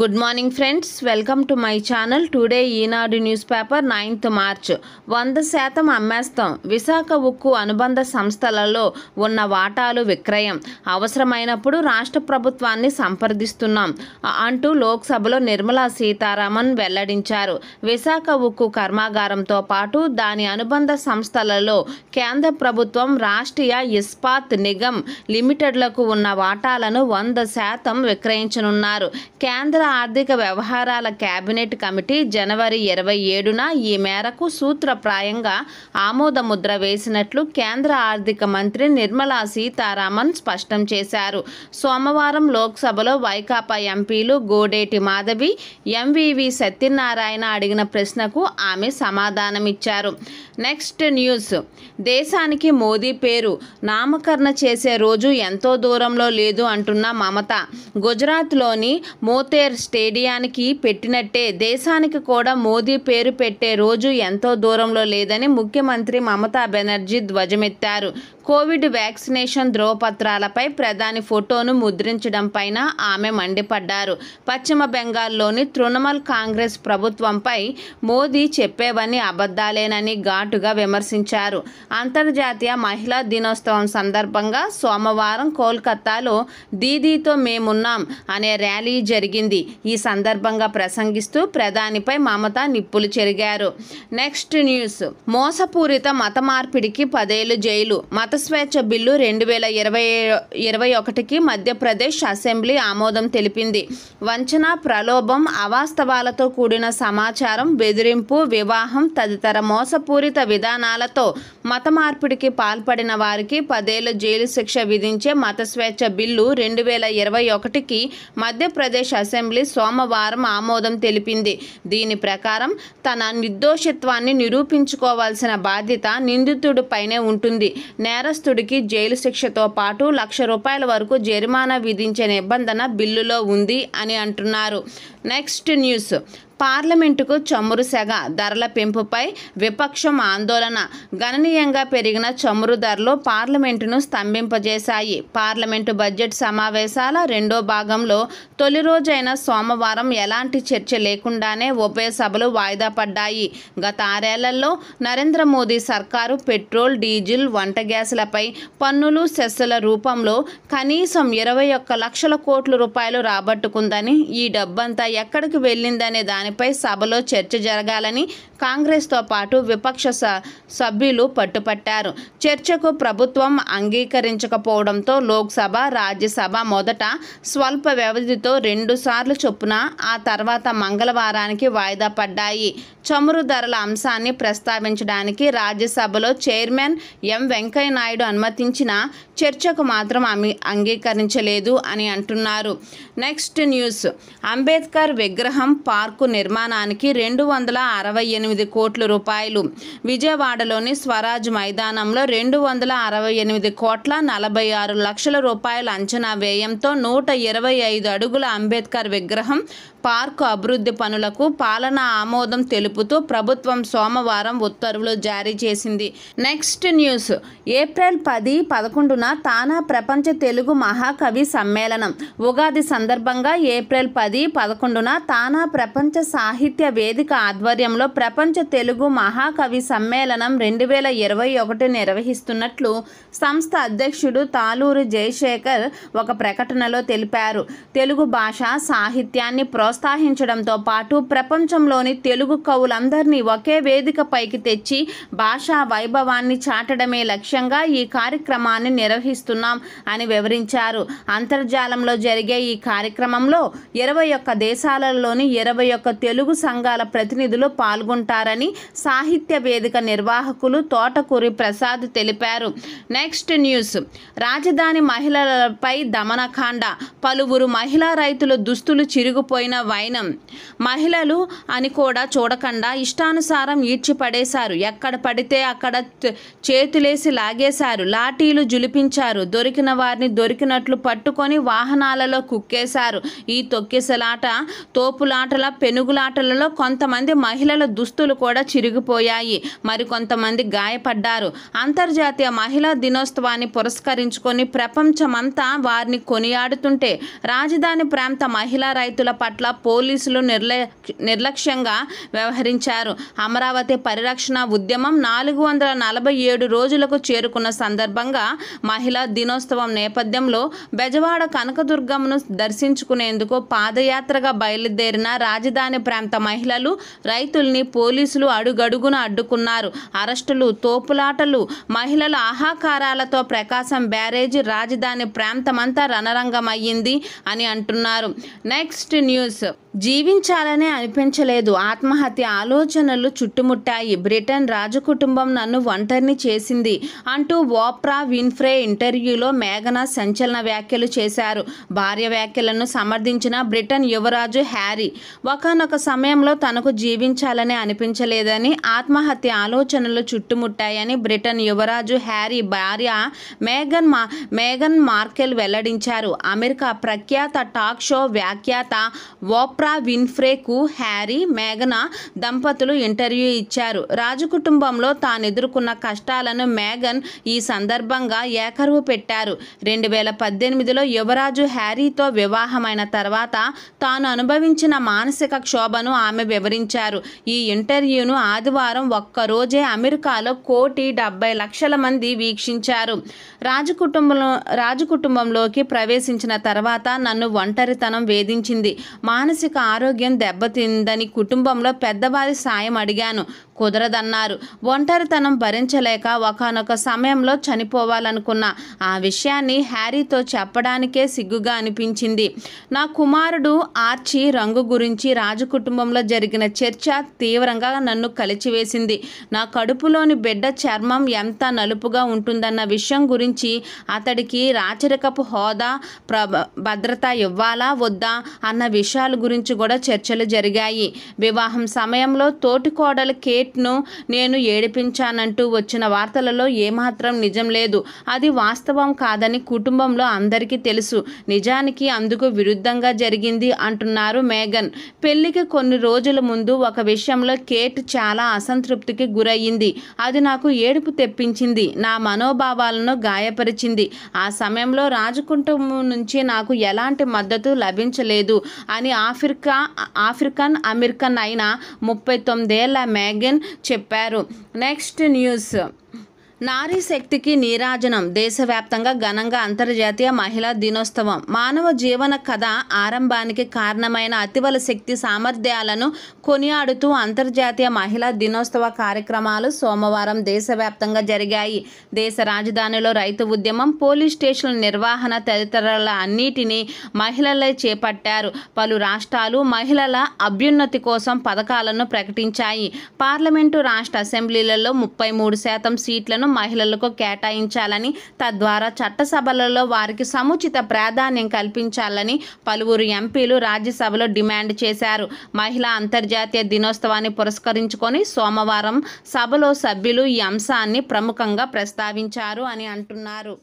good morning friends welcome to my channel today Eenadu newspaper ninth March వంద శాతం అమ్మేస్తాం విశాఖ ఉక్కు అనుబంధ సంస్థలలో ఉన్న వాటాలు విక్రయం అవసరమైనప్పుడు రాష్ట్ర ప్రభుత్వాన్ని సంప్రదిస్తున్నాం అంటూ లోక్సభలో నిర్మలా సీతారామన్ వెల్లడించారు విశాఖ ఉక్కు కర్మాగారంతో పాటు దాని అనుబంధ సంస్థలలో కేంద్ర ప్రభుత్వం రాష్ట్రీయ ఇస్పాత్ నిగమ్ లిమిటెడ్లకు ఉన్న వాటాలను వంద శాతం విక్రయించనున్నారు కేంద్ర కేంద్ర ఆర్థిక వ్యవహారాల కేబినెట్ కమిటీ జనవరి ఇరవై ఏడున ఈ మేరకు సూత్రప్రాయంగా ఆమోదముద్ర వేసినట్లు కేంద్ర ఆర్థిక మంత్రి నిర్మలా సీతారామన్ స్పష్టం చేశారు సోమవారం లోక్సభలో వైకాపా ఎంపీలు గోడేటి మాధవి ఎంవివి సత్యనారాయణ అడిగిన ప్రశ్నకు ఆమె సమాధానమిచ్చారు నెక్స్ట్ న్యూస్ దేశానికి మోదీ పేరు నామకరణ చేసే రోజు ఎంతో దూరంలో లేదు అంటున్న మమత గుజరాత్లోని మోతే ఎన్టీఆర్ స్టేడియానికి పెట్టినట్టే దేశానికి కూడా మోదీ పేరు పెట్టే రోజు ఎంతో దూరంలో లేదని ముఖ్యమంత్రి మమతా బెనర్జీ ధ్వజమెత్తారు కోవిడ్ వ్యాక్సినేషన్ ధ్రువపత్రాలపై ప్రధాని ఫోటోను ముద్రించడం పైన ఆమె మండిపడ్డారు పశ్చిమ బెంగాల్లోని తృణమూల్ కాంగ్రెస్ ప్రభుత్వంపై మోదీ చెప్పేవని అబద్ధాలేనని ఘాటుగా విమర్శించారు అంతర్జాతీయ మహిళా దినోత్సవం సందర్భంగా సోమవారం కోల్కతాలో దీదీతో మేమున్నాం అనే ర్యాలీ జరిగింది జరిగింది ఈ సందర్భంగా ప్రసంగిస్తూ ప్రధానిపై మమత నిప్పులు చెరిగారు నెక్స్ట్ న్యూస్ మోసపూరిత మత మార్పిడికి పదేళ్లు జైలు మత స్వేచ్ఛ బిల్లు రెండు వేల ఇరవై ఇరవై ఒకటికి మధ్యప్రదేశ్ అసెంబ్లీ ఆమోదం తెలిపింది వంచన ప్రలోభం అవాస్తవాలతో కూడిన సమాచారం బెదిరింపు వివాహం తదితర మోసపూరిత విధానాలతో మత మార్పిడికి పాల్పడిన వారికి పదేళ్ల జైలు శిక్ష విధించే మత స్వేచ్ఛ బిల్లు రెండు వేల ఇరవై ఒకటికి మధ్యప్రదేశ్ అసెంబ్లీ అసెంబ్లీ సోమవారం ఆమోదం తెలిపింది దీని ప్రకారం తన నిర్దోషత్వాన్ని నిరూపించుకోవాల్సిన బాధ్యత నిందితుడిపైనే ఉంటుంది నేరస్తుడికి జైలు శిక్షతో పాటు లక్ష రూపాయల వరకు జరిమానా విధించే నిబంధన బిల్లులో ఉంది అని అంటున్నారు నెక్స్ట్ న్యూస్ పార్లమెంటుకు చమురు సెగ ధరల పెంపుపై విపక్షం ఆందోళన గణనీయంగా పెరిగిన చమురు ధరలు పార్లమెంటును స్తంభింపజేశాయి పార్లమెంటు బడ్జెట్ సమావేశాల రెండో భాగంలో తొలి రోజైన సోమవారం ఎలాంటి చర్చ లేకుండానే ఉభయ సభలు వాయిదా పడ్డాయి గత ఆరేళ్లలో నరేంద్ర మోదీ సర్కారు పెట్రోల్ డీజిల్ వంట గ్యాసులపై పన్నులు సెస్సుల రూపంలో కనీసం ఇరవై ఒక్క లక్షల కోట్ల రూపాయలు రాబట్టుకుందని ఈ డబ్బంతా ఎక్కడికి వెళ్ళిందనే దానిపై సభలో చర్చ జరగాలని కాంగ్రెస్తో పాటు విపక్ష సభ్యులు పట్టుపట్టారు చర్చకు ప్రభుత్వం అంగీకరించకపోవడంతో లోక్సభ రాజ్యసభ మొదట స్వల్ప వ్యవధితో రెండుసార్లు చొప్పున ఆ తర్వాత మంగళవారానికి వాయిదా పడ్డాయి చమురు ధరల అంశాన్ని ప్రస్తావించడానికి రాజ్యసభలో చైర్మన్ ఎం వెంకయ్యనాయుడు అనుమతించిన చర్చకు మాత్రం అంగీకరించలేదు అని అంటున్నారు నెక్స్ట్ న్యూస్ అంబేద్కర్ అంబేద్కర్ విగ్రహం పార్కు నిర్మాణానికి రెండు వందల అరవై ఎనిమిది కోట్ల రూపాయలు విజయవాడలోని స్వరాజ్ మైదానంలో రెండు వందల అరవై ఎనిమిది కోట్ల నలభై ఆరు లక్షల రూపాయల అంచనా వ్యయంతో నూట ఇరవై ఐదు అడుగుల అంబేద్కర్ విగ్రహం పార్కు అభివృద్ధి పనులకు పాలనా ఆమోదం తెలుపుతూ ప్రభుత్వం సోమవారం ఉత్తర్వులు జారీ చేసింది నెక్స్ట్ న్యూస్ ఏప్రిల్ పది పదకొండున తానా ప్రపంచ తెలుగు మహాకవి సమ్మేళనం ఉగాది సందర్భంగా ఏప్రిల్ పది పదకొండు పదకొండున తానా ప్రపంచ సాహిత్య వేదిక ఆధ్వర్యంలో ప్రపంచ తెలుగు మహాకవి సమ్మేళనం రెండు వేల ఇరవై ఒకటి నిర్వహిస్తున్నట్లు సంస్థ అధ్యక్షుడు తాలూరు జయశేఖర్ ఒక ప్రకటనలో తెలిపారు తెలుగు భాష సాహిత్యాన్ని ప్రోత్సహించడంతో పాటు ప్రపంచంలోని తెలుగు కవులందరినీ ఒకే వేదికపైకి తెచ్చి భాషా వైభవాన్ని చాటడమే లక్ష్యంగా ఈ కార్యక్రమాన్ని నిర్వహిస్తున్నాం అని వివరించారు అంతర్జాలంలో జరిగే ఈ కార్యక్రమంలో ఇరవై ఒక్క దేశ పాఠశాలల్లోని ఇరవై ఒక్క తెలుగు సంఘాల ప్రతినిధులు పాల్గొంటారని సాహిత్య వేదిక నిర్వాహకులు తోటకూరి ప్రసాద్ తెలిపారు నెక్స్ట్ న్యూస్ రాజధాని మహిళలపై దమనకాండ పలువురు మహిళా రైతులు దుస్తులు చిరిగిపోయిన వైనం మహిళలు అని కూడా చూడకుండా ఇష్టానుసారం ఈడ్చిపడేశారు ఎక్కడ పడితే అక్కడ చేతులేసి లాగేశారు లాఠీలు జులిపించారు దొరికిన వారిని దొరికినట్లు పట్టుకొని వాహనాలలో కుక్కేశారు ఈ తొక్కిసలాట తోపులాటల పెనుగులాటలలో కొంతమంది మహిళల దుస్తులు కూడా చిరిగిపోయాయి మరికొంతమంది గాయపడ్డారు అంతర్జాతీయ మహిళా దినోత్సవాన్ని పురస్కరించుకొని ప్రపంచమంతా వారిని కొనియాడుతుంటే రాజధాని ప్రాంత మహిళా రైతుల పట్ల పోలీసులు నిర్ల నిర్లక్ష్యంగా వ్యవహరించారు అమరావతి పరిరక్షణ ఉద్యమం నాలుగు వందల నలభై ఏడు రోజులకు చేరుకున్న సందర్భంగా మహిళా దినోత్సవం నేపథ్యంలో బెజవాడ కనకదుర్గమ్మను దర్శించుకునేందుకు పాదయాత్రగా బయలుదేరిన రాజధాని ప్రాంత మహిళలు రైతుల్ని పోలీసులు అడుగడుగున అడ్డుకున్నారు అరెస్టులు తోపులాటలు మహిళల ఆహాకారాలతో ప్రకాశం బ్యారేజ్ రాజధాని ప్రాంతమంతా రణరంగమయ్యింది అని అంటున్నారు నెక్స్ట్ న్యూస్ జీవించాలనే అనిపించలేదు ఆత్మహత్య ఆలోచనలు చుట్టుముట్టాయి బ్రిటన్ రాజకుటుంబం నన్ను ఒంటరిని చేసింది అంటూ ఓప్రా విన్ఫ్రే ఇంటర్వ్యూలో మేఘన సంచలన వ్యాఖ్యలు చేశారు భార్య వ్యాఖ్యలను సమర్థించిన బ్రిటన్ యువరాజు రాజు హ్యారీ ఒకనొక సమయంలో తనకు జీవించాలని అనిపించలేదని ఆత్మహత్య ఆలోచనలు చుట్టుముట్టాయని బ్రిటన్ యువరాజు హ్యారీ భార్య మేఘన్ మా మేఘన్ మార్కెల్ వెల్లడించారు అమెరికా ప్రఖ్యాత టాక్ షో వ్యాఖ్యాత ఓప్రా విన్ఫ్రేకు హ్యారీ మేఘన దంపతులు ఇంటర్వ్యూ ఇచ్చారు రాజు కుటుంబంలో తాను ఎదుర్కొన్న కష్టాలను మేఘన్ ఈ సందర్భంగా ఏకరువు పెట్టారు రెండు వేల పద్దెనిమిదిలో యువరాజు హ్యారీతో వివాహమైన తర్వాత తాను అనుభవించిన మానసిక క్షోభను ఆమె వివరించారు ఈ ఇంటర్వ్యూను ఆదివారం ఒక్కరోజే అమెరికాలో కోటి డెబ్బై లక్షల మంది వీక్షించారు రాజకుటుంబంలో రాజకుటుంబంలోకి ప్రవేశించిన తర్వాత నన్ను ఒంటరితనం వేధించింది మానసిక ఆరోగ్యం దెబ్బతిందని కుటుంబంలో పెద్దవారి సాయం అడిగాను కుదరదన్నారు ఒంటరితనం భరించలేక ఒకనొక సమయంలో చనిపోవాలనుకున్న ఆ విషయాన్ని హ్యారీతో చెప్పడానికే సిగ్గుగా అనిపించింది నా కుమారుడు ఆర్ మార్చి రంగు గురించి రాజు కుటుంబంలో జరిగిన చర్చ తీవ్రంగా నన్ను కలిచివేసింది నా కడుపులోని బిడ్డ చర్మం ఎంత నలుపుగా ఉంటుందన్న విషయం గురించి అతడికి రాచరికపు హోదా ప్ర భద్రత ఇవ్వాలా వద్దా అన్న విషయాల గురించి కూడా చర్చలు జరిగాయి వివాహం సమయంలో తోటి కోడల కేట్ను నేను ఏడిపించానంటూ వచ్చిన వార్తలలో ఏమాత్రం నిజం లేదు అది వాస్తవం కాదని కుటుంబంలో అందరికీ తెలుసు నిజానికి అందుకు విరుద్ధంగా జరిగింది అంటున్నారు అన్నారు మేఘన్ పెళ్లికి కొన్ని రోజుల ముందు ఒక విషయంలో కేట్ చాలా అసంతృప్తికి గురయ్యింది అది నాకు ఏడుపు తెప్పించింది నా మనోభావాలను గాయపరిచింది ఆ సమయంలో రాజకుంటం నుంచి నాకు ఎలాంటి మద్దతు లభించలేదు అని ఆఫ్రికా ఆఫ్రికన్ అమెరికన్ అయిన ముప్పై తొమ్మిదేళ్ల మేఘన్ చెప్పారు నెక్స్ట్ న్యూస్ నారీ శక్తికి నీరాజనం దేశవ్యాప్తంగా ఘనంగా అంతర్జాతీయ మహిళా దినోత్సవం మానవ జీవన కథ ఆరంభానికి కారణమైన అతివల శక్తి సామర్థ్యాలను కొనియాడుతూ అంతర్జాతీయ మహిళా దినోత్సవ కార్యక్రమాలు సోమవారం దేశవ్యాప్తంగా జరిగాయి దేశ రాజధానిలో రైతు ఉద్యమం పోలీస్ స్టేషన్ల నిర్వహణ తదితరాల అన్నిటినీ మహిళలే చేపట్టారు పలు రాష్ట్రాలు మహిళల అభ్యున్నతి కోసం పథకాలను ప్రకటించాయి పార్లమెంటు రాష్ట్ర అసెంబ్లీలలో ముప్పై మూడు శాతం సీట్లను మహిళలకు కేటాయించాలని తద్వారా చట్టసభలలో వారికి సముచిత ప్రాధాన్యం కల్పించాలని పలువురు ఎంపీలు రాజ్యసభలో డిమాండ్ చేశారు మహిళా అంతర్జాతీయ దినోత్సవాన్ని పురస్కరించుకొని సోమవారం సభలో సభ్యులు ఈ అంశాన్ని ప్రముఖంగా ప్రస్తావించారు అని అంటున్నారు